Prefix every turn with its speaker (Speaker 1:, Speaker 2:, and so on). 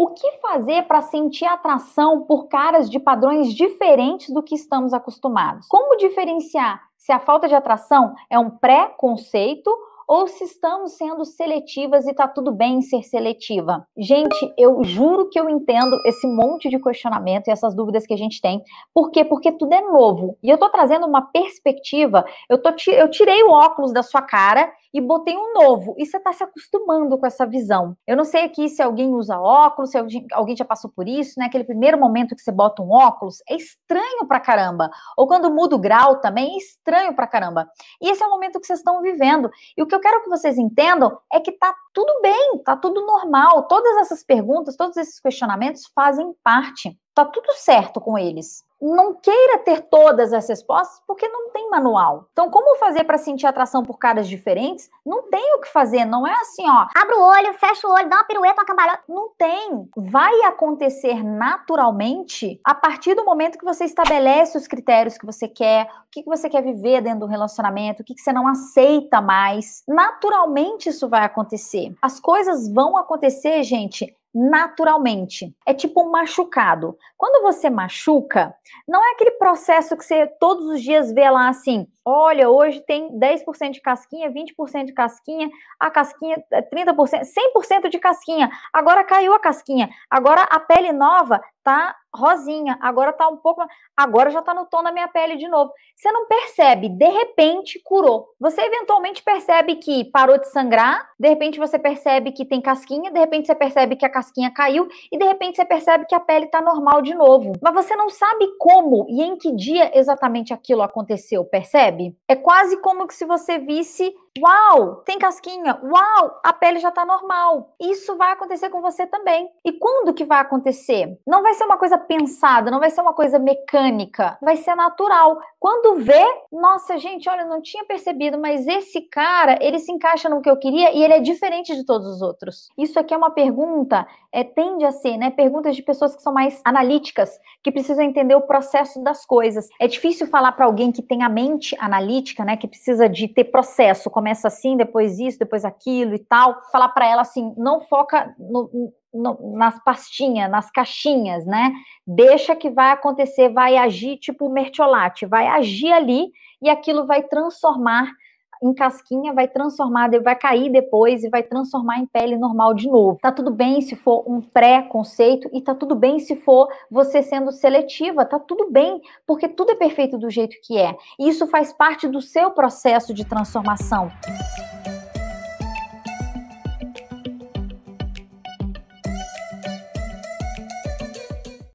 Speaker 1: O que fazer para sentir atração por caras de padrões diferentes do que estamos acostumados? Como diferenciar se a falta de atração é um pré-conceito ou se estamos sendo seletivas e tá tudo bem ser seletiva. Gente, eu juro que eu entendo esse monte de questionamento e essas dúvidas que a gente tem. Por quê? Porque tudo é novo. E eu tô trazendo uma perspectiva, eu, tô, eu tirei o óculos da sua cara e botei um novo. E você tá se acostumando com essa visão. Eu não sei aqui se alguém usa óculos, se alguém já passou por isso, né? Aquele primeiro momento que você bota um óculos é estranho pra caramba. Ou quando muda o grau também é estranho pra caramba. E esse é o momento que vocês estão vivendo. E o que eu quero que vocês entendam é que tá tudo bem, tá tudo normal. Todas essas perguntas, todos esses questionamentos fazem parte. Tá tudo certo com eles. Não queira ter todas as respostas porque não tem manual. Então, como fazer para sentir atração por caras diferentes? Não tem o que fazer, não é assim, ó. Abre o olho, fecha o olho, dá uma pirueta, uma cambalhota. Não tem. Vai acontecer naturalmente a partir do momento que você estabelece os critérios que você quer, o que você quer viver dentro do relacionamento, o que você não aceita mais. Naturalmente isso vai acontecer. As coisas vão acontecer, gente, naturalmente. É tipo um machucado. Quando você machuca, não é aquele processo que você todos os dias vê lá assim: olha, hoje tem 10% de casquinha, 20% de casquinha, a casquinha 30%, é 100% de casquinha. Agora caiu a casquinha. Agora a pele nova tá rosinha, agora tá um pouco, agora já tá no tom da minha pele de novo. Você não percebe, de repente curou. Você eventualmente percebe que parou de sangrar, de repente você percebe que tem casquinha, de repente você percebe que a casquinha caiu e de repente você percebe que a pele está normal de novo. Mas você não sabe como e em que dia exatamente aquilo aconteceu, percebe? É quase como se você visse Uau, tem casquinha. Uau, a pele já está normal. Isso vai acontecer com você também. E quando que vai acontecer? Não vai ser uma coisa pensada, não vai ser uma coisa mecânica, vai ser natural. Quando vê, nossa, gente, olha, eu não tinha percebido, mas esse cara, ele se encaixa no que eu queria e ele é diferente de todos os outros. Isso aqui é uma pergunta, é, tende a ser, né? Perguntas de pessoas que são mais analíticas, que precisam entender o processo das coisas. É difícil falar para alguém que tem a mente analítica, né? Que precisa de ter processo, como começa assim, depois isso, depois aquilo e tal. Falar para ela assim, não foca no, no, nas pastinhas, nas caixinhas, né? Deixa que vai acontecer, vai agir tipo mertiolate, vai agir ali e aquilo vai transformar em casquinha, vai transformar, vai cair depois e vai transformar em pele normal de novo. Tá tudo bem se for um pré-conceito e tá tudo bem se for você sendo seletiva, tá tudo bem, porque tudo é perfeito do jeito que é. E isso faz parte do seu processo de transformação.